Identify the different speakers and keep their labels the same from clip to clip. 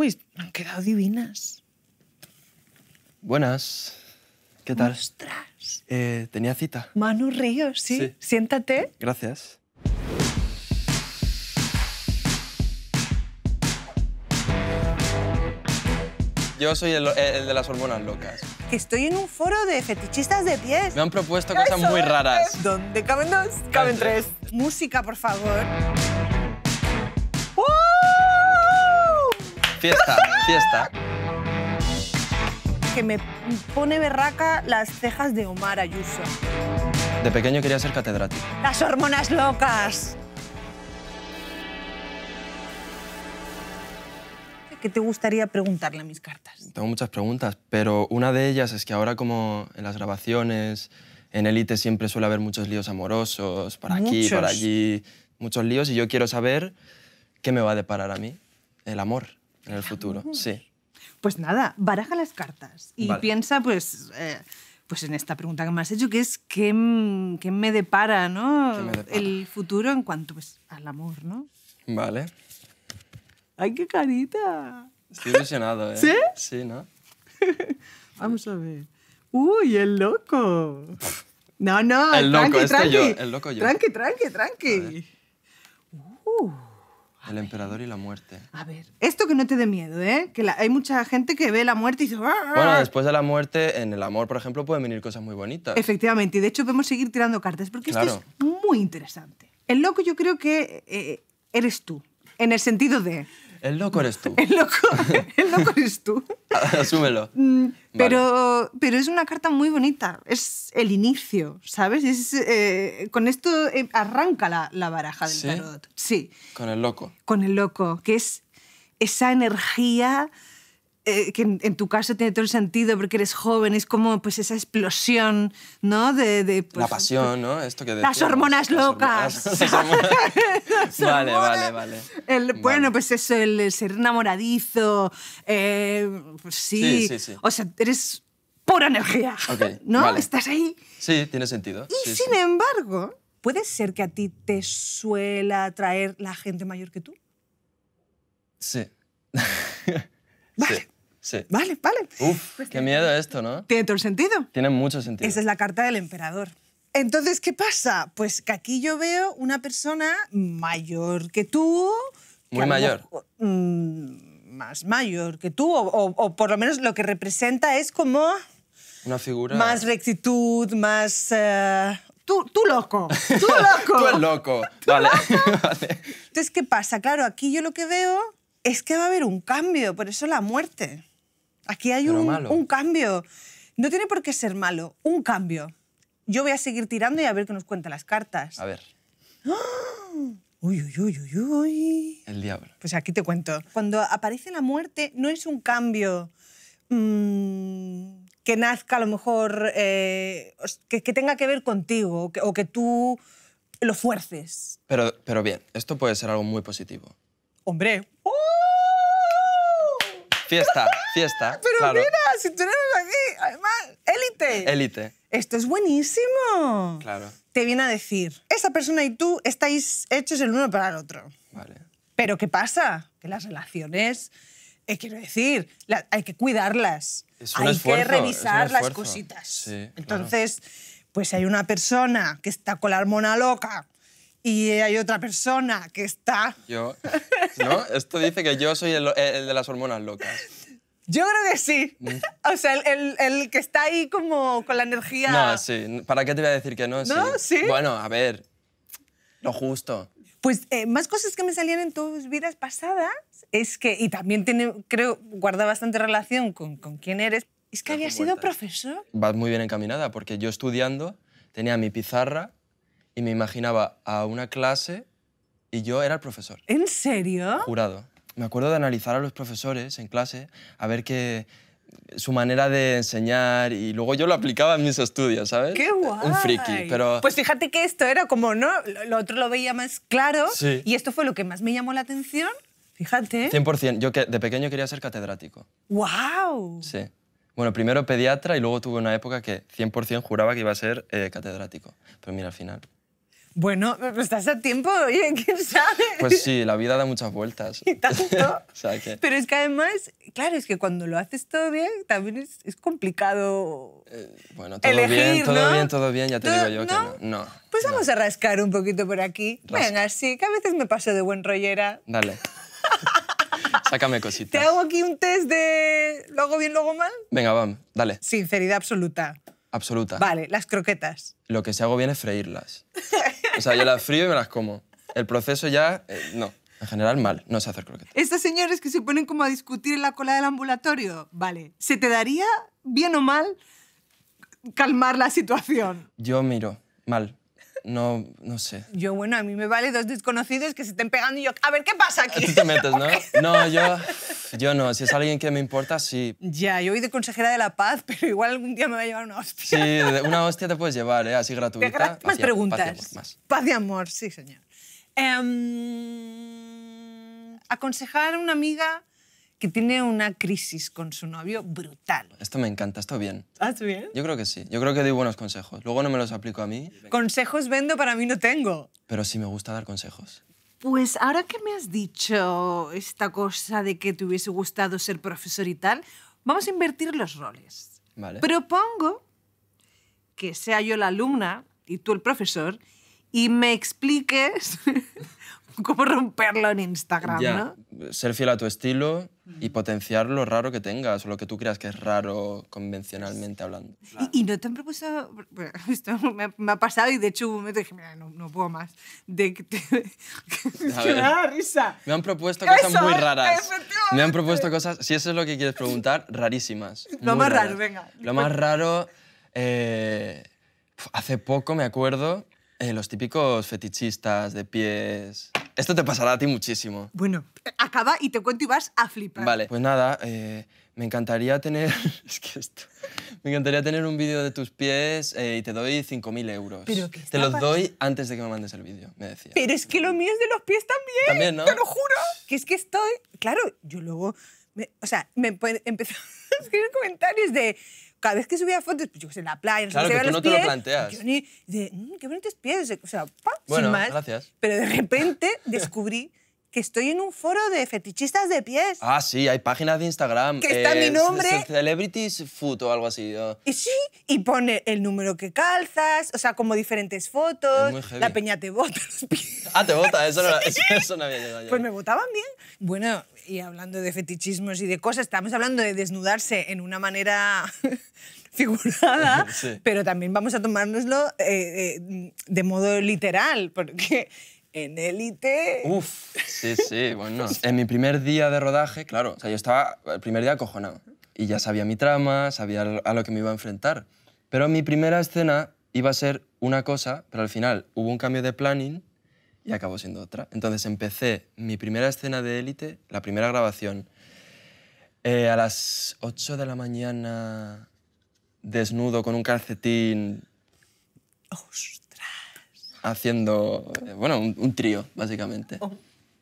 Speaker 1: Uy, han quedado divinas.
Speaker 2: Buenas. ¿Qué tal? ¡Ostras! Eh, tenía cita.
Speaker 1: Manu Ríos, ¿sí? Siéntate.
Speaker 2: Gracias. Yo soy el, de las hormonas locas.
Speaker 1: Que estoy en un foro de fetichistas de pies.
Speaker 2: Me han propuesto cosas muy raras.
Speaker 1: ¿Dónde caben dos? Caben, tres. Música, por favor.
Speaker 2: Fiesta, fiesta.
Speaker 1: Que me pone berraca las cejas de Omar Ayuso.
Speaker 2: De pequeño quería ser catedrático.
Speaker 1: Las hormonas locas. ¿Qué te gustaría preguntarle a mis cartas?
Speaker 2: Tengo muchas preguntas, pero una de ellas es que ahora como en las grabaciones, en Elite siempre suele haber muchos líos amorosos, para aquí, para allí, muchos líos, y yo quiero saber qué me va a deparar a mí el amor. En el futuro, sí.
Speaker 1: Pues nada, baraja las cartas y piensa, pues. Eh, pues en esta pregunta que me has hecho, que es qué, qué me depara, ¿no? El futuro en cuanto pues, al amor, ¿no? Vale. ¡Ay, qué carita!
Speaker 2: Estoy ilusionado, ¿eh? ¿Sí? Sí, ¿no?
Speaker 1: Vamos a ver. ¡Uy, el loco! No, no, el loco, tranqui, este Yo, el loco yo. Tranqui, tranqui, tranqui.
Speaker 2: El emperador y la muerte. A ver,
Speaker 1: esto que no te dé miedo, ¿eh? Que hay mucha gente que ve la muerte y dice... Bueno,
Speaker 2: después de la muerte, en el amor, por ejemplo, pueden venir cosas muy bonitas.
Speaker 1: Efectivamente, y de hecho podemos seguir tirando cartas porque esto es muy interesante. El loco yo creo que eh, eres tú, en el sentido de...
Speaker 2: El loco eres tú. El loco, eres tú. Asúmelo.
Speaker 1: Mm, pero, pero es una carta muy bonita. Es el inicio, ¿sabes? Eh, con esto eh, arranca la, baraja del ¿Sí? tarot. Sí. Con el loco. Con el loco, que es esa energía eh, que en, tu caso tiene todo el sentido porque eres joven, es como pues esa explosión, ¿no? De, pues, la pasión, ¿no? Esto que las hormonas locas.
Speaker 2: vale, vale, vale.
Speaker 1: Bueno, pues eso, el, ser enamoradizo, eh, pues sí. O sea, eres pura energía,
Speaker 2: ¿no? Estás ahí. Sí, tiene sentido. Y sin
Speaker 1: embargo, ¿puede ser que a ti te suela atraer la gente mayor que tú?
Speaker 2: Sí. vale. Vale, vale. Uf, pues qué miedo esto, ¿no? Tiene todo el sentido. Tiene mucho sentido. Esa
Speaker 1: es la carta del emperador. Entonces, ¿qué pasa? Pues que aquí yo veo una persona mayor que tú. Muy mayor. Mm, más mayor que tú, o, por lo menos lo que representa es como...
Speaker 2: Una figura... Más
Speaker 1: rectitud, más... Eh, tú, tú loco, tú
Speaker 2: loco. tú Loco?
Speaker 1: Entonces, ¿qué pasa? Claro, aquí yo lo que veo es que va a haber un cambio, por eso la muerte. Aquí hay un, cambio. No tiene por qué ser malo, un cambio. Yo voy a seguir tirando y a ver qué nos cuentan las cartas. A ver. Uy, uy, uy, uy, uy. El diablo. Pues aquí te cuento. Cuando aparece la muerte, no es un cambio mm, que nazca a lo mejor, eh, que, tenga que ver contigo o que, tú lo fuerces.
Speaker 2: Pero, pero bien, esto puede ser algo muy positivo. Hombre, ¡Oh! Fiesta, fiesta. Pero mira,
Speaker 1: si tenemos aquí, además, élite. Élite. Esto es buenísimo. Claro. Te viene a decir, esa persona y tú estáis hechos el uno para el otro. Vale. Pero ¿qué pasa? Que las relaciones, eh, quiero decir, hay que cuidarlas. Es un hay que revisar las cositas. Entonces, pues hay una persona que está con la hormona loca, y hay otra persona que está...
Speaker 2: Yo, ¿no? Esto dice que yo soy el, de las hormonas locas.
Speaker 1: Yo creo que sí. Mm. O sea, el, que está ahí como con la energía... No,
Speaker 2: sí. ¿Para qué te voy a decir que no? Sí. ¿No? Sí. Bueno, a ver, lo justo.
Speaker 1: Pues eh, más cosas que me salían en tus vidas pasadas es que, y también tiene, creo, guarda bastante relación con, con quién eres, es que había sido profesor.
Speaker 2: Vas muy bien encaminada, porque yo estudiando tenía mi pizarra y me imaginaba a una clase y yo era el profesor. ¿En serio? Jurado. Me acuerdo de analizar a los profesores en clase, a ver qué su manera de enseñar y luego yo lo aplicaba en mis estudios, ¿sabes? ¡Qué guay! Un friki, pero... Pues
Speaker 1: fíjate que esto era como, ¿no? Lo otro lo veía más claro sí. y esto fue lo que más me llamó la atención, fíjate.
Speaker 2: 100%, yo que de pequeño quería ser catedrático.
Speaker 1: ¡Wow!
Speaker 2: Sí. Bueno, primero pediatra y luego tuve una época que 100% juraba que iba a ser eh, catedrático, pero mira, al final...
Speaker 1: Bueno, estás a tiempo, oye, quién sabe. Pues
Speaker 2: sí, la vida da muchas vueltas. Y tanto.
Speaker 1: Pero es que además, claro, es que cuando lo haces todo bien, también es, complicado.
Speaker 2: Eh, bueno, todo bien, todo bien, todo bien, ya te digo yo que no.
Speaker 1: pues vamos a rascar un poquito por aquí. Venga, sí, que a veces me paso de buen rollera.
Speaker 2: Dale. Sácame cositas.
Speaker 1: ¿Te hago aquí un test de ¿Lo hago bien, luego mal?
Speaker 2: Venga, vamos, dale. Sinceridad absoluta. Absoluta. Vale,
Speaker 1: las croquetas.
Speaker 2: Lo que se hago bien es freírlas. O sea, yo las frío y me las como. El proceso ya, eh, no. En general, mal. No sé hacer
Speaker 1: Estas señores que se ponen como a discutir en la cola del ambulatorio, vale. ¿Se te daría, bien o mal, calmar la situación?
Speaker 2: Yo miro mal. No, no sé.
Speaker 1: Yo, bueno, a mí me vale dos desconocidos que se estén pegando y yo, a ver, ¿qué pasa aquí? Tú te
Speaker 2: metes, ¿no? No, yo, yo no. Si es alguien que me importa, sí.
Speaker 1: Ya, yo voy de consejera de la paz, pero igual algún día me va a llevar una hostia.
Speaker 2: Sí, una hostia te puedes llevar, ¿eh? Así gratuita. más preguntas.
Speaker 1: Paz y amor, sí, señor. Em, aconsejar a una amiga que tiene una crisis con su novio brutal.
Speaker 2: Esto me encanta, esto bien. ¿Ah, ¿Estás bien? Yo creo que sí. Yo creo que doy buenos consejos. Luego no me los aplico a mí. Consejos vendo, para mí no tengo. Pero sí me gusta dar consejos.
Speaker 1: Pues ahora que me has dicho esta cosa de que te hubiese gustado ser profesor y tal, vamos a invertir los roles. Vale. Propongo que sea yo la alumna y tú el profesor y me expliques cómo romperlo en Instagram, ¿no?
Speaker 2: Ser fiel a tu estilo, y potenciar lo raro que tengas o lo que tú creas que es raro convencionalmente hablando.
Speaker 1: ¿Y, no te han propuesto, esto me ha, pasado y de hecho un momento dije, mira, no, puedo más, de que
Speaker 2: me risa. Me han propuesto cosas muy raras. Me han propuesto cosas, si eso es lo que quieres preguntar, rarísimas. Lo más raro, venga. Lo más raro, eh, hace poco me acuerdo, eh, los típicos fetichistas de pies esto te pasará a ti muchísimo.
Speaker 1: Bueno, acaba y te cuento y vas a flipar.
Speaker 2: Vale, pues nada, eh, me encantaría tener... es que esto... Me encantaría tener un vídeo de tus pies eh, y te doy 5.000 euros. ¿Pero te los doy antes de que me mandes el vídeo, me decía.
Speaker 1: Pero es que lo mío es de los pies también. También, ¿no? Te lo juro. Que es que estoy... Claro, yo luego... o sea, me empezó a escribir comentarios de cada vez que subía fotos, pues yo que sé, en la playa, no claro, que no te lo planteas. Yo ni, de, mm, qué bonitos pies, o sea, pa, sin más. gracias. Pero de repente descubrí que estoy en un foro de fetichistas de pies.
Speaker 2: Ah, sí, hay páginas de Instagram. Que está mi nombre. Celebrities Food o algo así.
Speaker 1: Y sí, y pone el número que calzas, o sea, como diferentes fotos. La peña te bota
Speaker 2: Ah, te bota, eso, no, eso, no había llegado Pues
Speaker 1: me votaban bien. Bueno, y hablando de fetichismos y de cosas, estamos hablando de desnudarse en una manera figurada, pero también vamos a tomárnoslo eh, eh, de modo literal, porque en élite.
Speaker 2: Uf, sí, sí, bueno. En mi primer día de rodaje, claro, o sea, yo estaba el primer día acojonado. Y ya sabía mi trama, sabía a lo que me iba a enfrentar. Pero mi primera escena iba a ser una cosa, pero al final hubo un cambio de planning y acabó siendo otra. Entonces empecé mi primera escena de élite, la primera grabación, eh, a las 8 de la mañana, desnudo, con un calcetín haciendo, eh, bueno, un, trío, básicamente. Oh.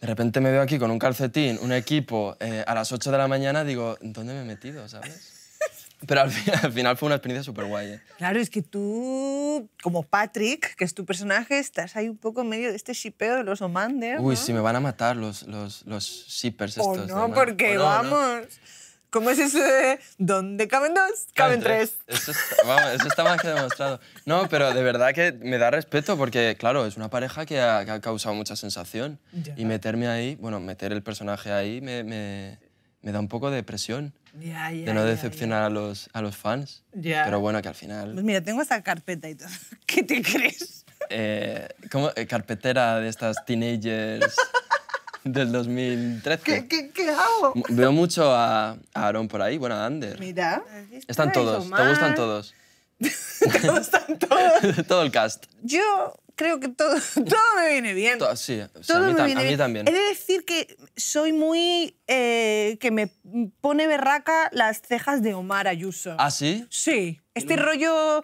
Speaker 2: De repente me veo aquí con un calcetín, un equipo, eh, a las 8 de la mañana, digo, ¿dónde me he metido, sabes? Pero al, final fue una experiencia súper guay. Eh. Claro,
Speaker 1: es que tú, como Patrick, que es tu personaje, estás ahí un poco en medio de este shipeo de los Omander. Uy, si
Speaker 2: me van a matar los, los, los shippers oh, estos. no, porque oh, vamos.
Speaker 1: ¿Cómo es eso de donde caben dos, caben tres?
Speaker 2: Eso está, más que demostrado. No, pero de verdad que me da respeto porque, claro, es una pareja que ha, causado mucha sensación. Y meterme ahí, bueno, meter el personaje ahí me, da un poco de presión. de no decepcionar A, los, a los fans. Pero bueno, que al final... Pues mira,
Speaker 1: tengo esa carpeta y todo. ¿Qué te crees?
Speaker 2: Eh, ¿cómo? Eh, carpetera de estas teenagers... del 2013.
Speaker 1: ¿Qué, hago?
Speaker 2: Veo mucho a, Aaron por ahí, bueno, a Ander.
Speaker 1: Mira. Están todos, te gustan todos.
Speaker 2: te gustan todos. Todo el cast.
Speaker 1: Yo creo que todo, todo me
Speaker 2: viene bien. sí, a, mí también. He de
Speaker 1: decir que soy muy... Eh, que me pone berraca las cejas de Omar Ayuso.
Speaker 2: ¿Ah, sí? Sí.
Speaker 1: Este rollo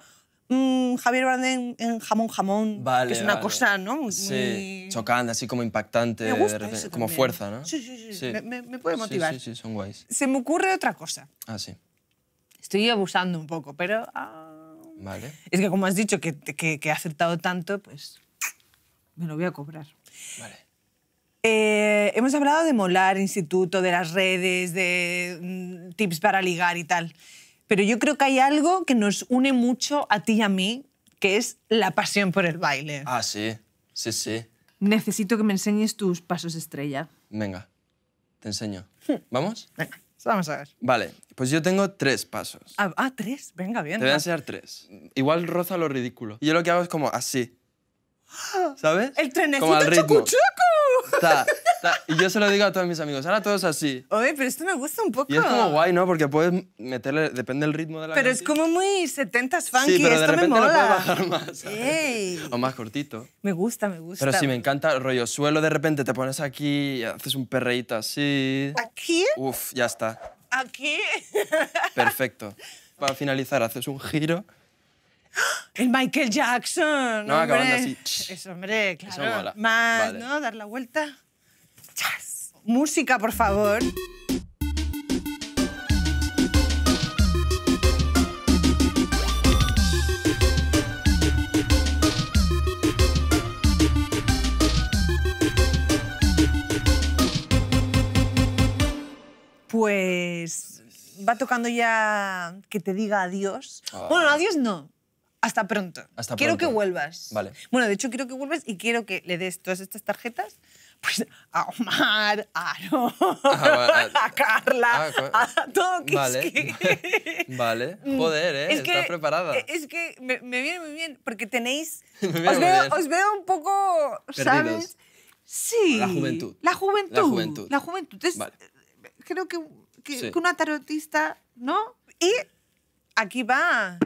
Speaker 1: Mm, Javier Bardem en Jamón Jamón,
Speaker 2: vale, que es una cosa, ¿no? sí, chocante, así como impactante, como fuerza, ¿no? Sí, sí, sí, Me, puede motivar. Sí, sí, sí, son guays.
Speaker 1: Se me ocurre otra cosa. Ah, sí. Estoy abusando un poco, pero... Ah, vale. Es que como has dicho que, que, que he acertado tanto, pues me lo voy a cobrar. Vale. Eh, hemos hablado de molar, instituto, de las redes, de mm, tips para ligar y tal pero yo creo que hay algo que nos une mucho a ti y a mí, que es la pasión por el baile. Ah,
Speaker 2: sí, sí, sí.
Speaker 1: Necesito que me enseñes tus pasos estrella.
Speaker 2: Venga, te enseño. Hmm. ¿Vamos? Venga, vamos a ver. Vale, pues yo tengo tres pasos.
Speaker 1: Ah, ah tres, venga, bien. Te voy a ah.
Speaker 2: enseñar tres. Igual roza lo ridículo. yo lo que hago es como así. ¿Sabes?
Speaker 1: El trenecito como al ritmo.
Speaker 2: Y yo se lo digo a todos mis amigos, ahora todos así.
Speaker 1: Oye, pero esto me gusta un poco. Y es como
Speaker 2: guay, ¿no? Porque puedes meterle, depende del ritmo de la Pero es
Speaker 1: como muy 70s funky, sí, pero esto de repente Lo bajar
Speaker 2: más. O más cortito.
Speaker 1: Me gusta, me gusta. Pero sí, me
Speaker 2: encanta el rollo suelo, de repente te pones aquí y haces un perreíto así. ¿Aquí? Uf, ya está. ¿Aquí? Perfecto. Para finalizar, haces un giro.
Speaker 1: ¡Ah! El Michael Jackson. No, hombre. acabando así. Eso, hombre, claro. Eso mola. Más, ¿no? Dar la vuelta. Música, por favor. Pues va tocando ya que te diga adiós. Ah. Bueno, adiós no. Hasta pronto. quiero que vuelvas. Vale. Bueno, de hecho, quiero que vuelvas y quiero que le des todas estas tarjetas pues, a Omar, a a, Carla, ah, a, todo que vale.
Speaker 2: vale, mm. joder, ¿eh? Es que, preparada. E, es
Speaker 1: que me, viene muy bien, porque tenéis... os, veo, un poco, ¿sabes?
Speaker 2: Sí. La juventud.
Speaker 1: La juventud. La juventud.
Speaker 2: Eh,
Speaker 1: creo que, una tarotista, ¿no? Y aquí va.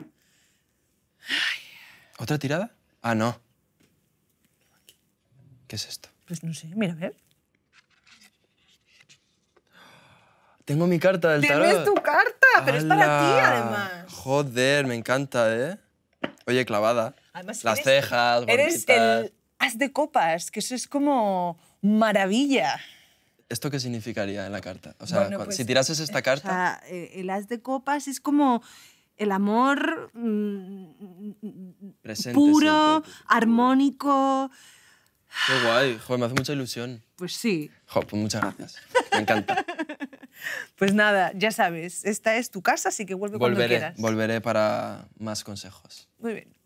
Speaker 2: ¿Otra tirada? Ah, no. ¿Qué es esto?
Speaker 1: Pues no sé, mira, a ver.
Speaker 2: Tengo mi carta del tarot. Tienes tu
Speaker 1: carta, pero es para ti además.
Speaker 2: Joder, me encanta, ¿eh? Oye, clavada. Las cejas, cejas, Eres el
Speaker 1: as de copas, que eso es como maravilla.
Speaker 2: ¿Esto qué significaría en la carta? O sea, pues, si tirases esta carta,
Speaker 1: eh, el as de copas es como el amor mm, pues, puro, armónico,
Speaker 2: Qué guay, joder, me hace mucha ilusión. Pues sí. Pues muchas gracias. Me encanta.
Speaker 1: pues nada, ya sabes, esta es tu casa, así que vuelve cuando quieras.
Speaker 2: Volveré para más consejos. Muy bien.